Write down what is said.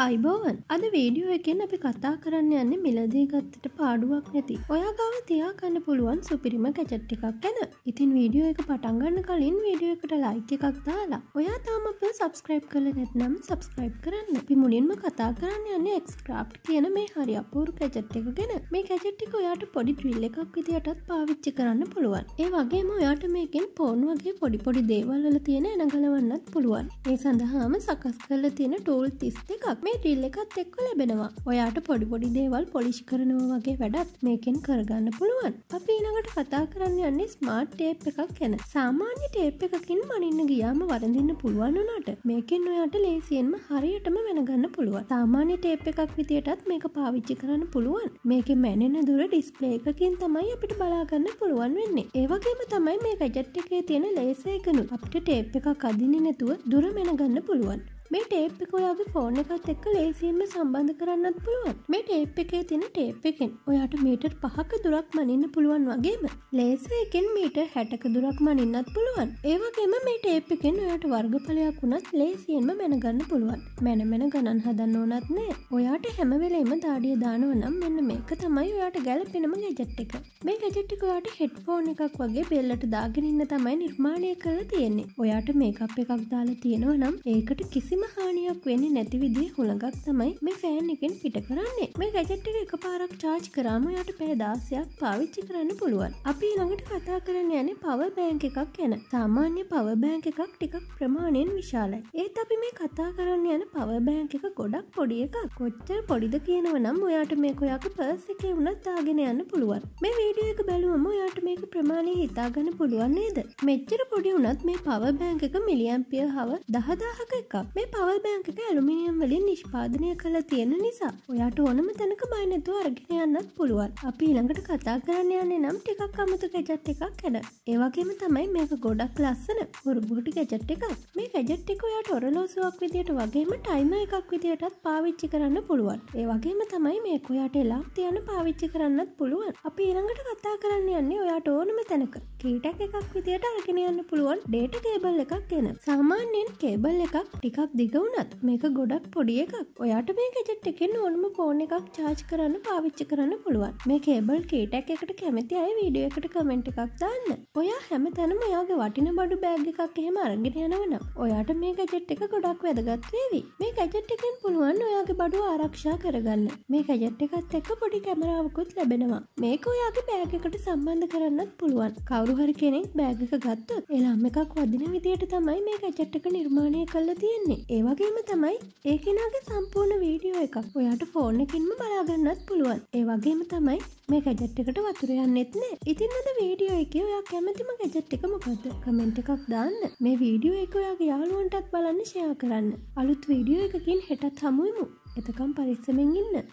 අයිබෝවන් අද වීඩියෝ එකෙන් අපි කතා කරන්න යන්න මිලදී ගත්තට පාඩුවක් නැති ඔයා ගව තියාගන්න පුළුවන් සුපිරිම කැචට් එකක් ගැන ඉතින් වීඩියෝ එක පටන්ගන්න කලින් වීඩියෝ එකට ලයික එකක් දාලා ඔයා තාම අප සබස්ක්‍රයිබ් කල නැත්නම් සබස්ක්‍රයිබ් කරන්න අපි මුලින්ම කතා කරන්න යන්න එක්ස්ක්‍රප් කියන මේ හරි අපූරු කැචට් එක ගැන මේ කැචට්ටික ඔයාට පොඩි ට්‍රිල්ල එකක් විදිහටත් පාවිච්චි කරන්න පුළුවන් ඒ වගේම ඔයාට මේකෙන් පෝන් වගේ පොඩි පොඩි දේවල්ල තියෙන එනගලවන්නත් පුළුවන් ඒ සඳහාම සකස් කරල තියෙන ටෝල් තිස් එකක් මේ ඩිල් එකත් එක්ව ලැබෙනවා ඔයාට පොඩිපොඩි දේවල් පොලිෂ් කරනවා වගේ වැඩක් මේකෙන් කරගන්න පුළුවන් අපි ඊළඟට කතා කරන්න යන්නේ ස්මාර්ට් ටේප් එකක් ගැන සාමාන්‍ය ටේප් එකකින් මනින්න ගියාම වරඳන්න පුළුවන් වනාට මේකෙන් ඔයාට ලේසියෙන්ම හරියටම වෙනගන්න පුළුවන් සාමාන්‍ය ටේප් එකක් විදියටත් මේක පාවිච්චි කරන්න පුළුවන් මේක මැනෙන දුර ඩිස්පලේ එකකින් තමයි අපිට බලාගන්න පුළුවන් වෙන්නේ ඒවගේම තමයි මේ ගැජට් එකේ තියෙන ලේස එකනු අපිට ටේප් එකක් අදින්න නැතුව දුර මෙනගන්න පුළුවන් මේ ටේප් එක ඔයාගේ ෆෝන් එකත් එක්ක ලේසියෙන්ම සම්බන්ධ කරන්නත් පුළුවන් මේ ටේප් එකේ තින ටේප් එකෙන් ඔයාට මීටර් පහක දුරක් මනින්න පුළුවන් වගේම ලේසර එකෙන් මීට හැටක දුරක් මනින්නත් පුළුවන් ඒවගේම මේ ටේප් එකෙන් ඔයාට වර්ගඵලයක් වුණත් ලේසියෙන්ම මැනගන්න පුළුවන් මැනමැන ගණන් හදන්න ඕනත් නෑ ඔයාට හැමවෙලේම දාඩිය දානව නම් මෙන්න මේක තමයි ඔයාට ගැලපෙනම ගැජට් එක මේ ගැජට්ටික ඔයාට හෙට් ෆෝන් එකක් වගේ බෙල්ලට දාගෙනන්න තමයි නිර්මාණය කරලා තියෙන්නේ ඔයාට මේකප් එකක් දාලා තියෙනවා නම් ඒකට කිසිම කිසිම හානියක් වෙන්න නැති විදිහ හොළඟක් තමයි මේ ෆෑන් එකෙන් පිට කරන්නේ මේ ගැජට් එක එක පාරක් චාර්ජ් කරාම යට පැරදාසයක් පාවිච්චි කරන්න පුළුවන් අපි ළඟට කතා කරන්න යන පව බෑංක එකක් ගැන සාමාන්‍ය පව බෑංක එකක් ටිකක් ප්‍රමාණයෙන් විශාලයි ඒත් අපි මේ කතා කරන්න යන පව බෑංක එක ගොඩක් පොඩි එකක් කොච්චර පොඩිද කියනව නම් ඔයාට මේ කොයාක පර්ස එකේ වුණත් දාගෙන යන්න පුළුවන් මේ වීඩියෝ එක බැලුවම ඔයාට මේක ප්‍රමාණය හිතාගන්න පුළුවන් නේද මෙච්චර පොඩි වුණත් මේ පව බෑංක එක මිලියම්පිය හව දහදාහක එකක් මේ පවබෑංකට ඇලුමිනියම් වලින් නිෂ්පාදනය කළ තියෙන නිසා ඔයාට ඕනම තැනක බයිනැතුව අර්ගෙන යන්නත් පුළුවන් අපි ළඟට කතා කරන්න යන්නේ නම් ටිකක් අමතු ගැජට් එකක් ඇන ඒවගේම තමයි මේක ගොඩක් ලස්සන හුරුබුටි ගැජට් එකක් මේ ගැජට් එක ඔයාට ඔරලෝසුවක් විදියට වගේම ටයිම එකක් විදියටත් පාවිච්චි කරන්න පුළුවන් ඒවගේම තමයි මේක ඔයාට එලා තියන පාවිච්චි කරන්නත් පුළුවන් අපි ඊළඟට කතා කරන්න යන්නේ ඔයාට ඕනම තැනක කීටක් එකක් විදියට අරගෙන යන්න පුළුවන් ඩේට කේබල් එකක් ගෙන සාමාන්‍යයෙන් කේබල් එකක් ටිකක් දිග වුණත් මේක ගොඩක් පොඩි එකක් ඔයාට මේ ගෙජට් එකෙන් ඕනම ෆෝන් එකක් චාච් කරන්න පාවිච්චි කරන්න පුළුවන් මේ කේබල් කීටක් එකට කැමති අය වීඩියෝ එකට කමෙන්ට් එකක් දාන්න ඔයා හැම තැනම ඔයාගේ වටින බඩු බෑග් එකක් එහෙම අරගෙන යනවනම් ඔයාට මේ ගැජට් එක ගොඩක් වැදගත් වේවි මේ ගැජට් එකෙන් පුළුවන් ඔයාගේ බඩු ආරක්ෂා කරගන්න මේ ගැජට් එකත් එක්ක පොඩි කැමරාවකුත් ලැබෙනවා මේක ඔයාගේ බෑග් එකට සම්බන්ධ කරන්නත් පුළුවන් කවුරු කවරු හරි කෙනෙක් බෑගක ගත්තොත් එලාම් එකක් වදින විදියට තමයි මේ ගැචට්ටක නිර්මාණය කල්ලා තියෙන්නේ ඒවගේම තමයි ඒකෙනගේ සම්පූර්ණ වීඩියෝ එකක් ඔයාට ෆෝර්න එකින්ම බලාගන්නත් පුළුවන් ඒවගේම තමයි මේ ගැජට්ටකට වතුරයන්න එත්නේ ඉතින්නද වීඩියෝ එක ඔයා කැමතිම ගැජට් එක මොකක්ද කමෙන්ට් එකක් දාන්න මේ වීඩියෝ එක ඔයාගේ යාළුවන්ටත් බලන්න ෂයා කරන්න අලුත් වීඩියෝ එකකින් හෙටත් හමුවමු එතකම් පරිස්සමෙන් ඉන්න